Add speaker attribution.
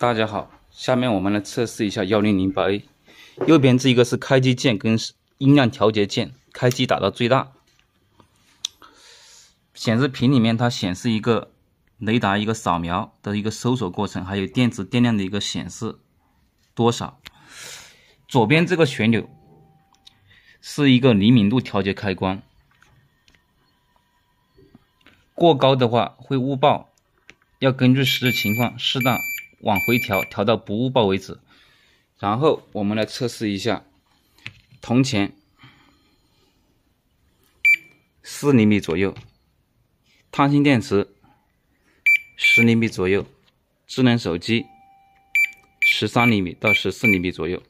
Speaker 1: 大家好，下面我们来测试一下幺零零八 A。右边这一个是开机键跟音量调节键，开机打到最大。显示屏里面它显示一个雷达一个扫描的一个搜索过程，还有电池电量的一个显示多少。左边这个旋钮是一个灵敏度调节开关，过高的话会误报，要根据实际情况适当。往回调，调到不误报为止。然后我们来测试一下：铜钱四厘米左右，碳芯电池十厘米左右，智能手机十三厘米到十四厘米左右。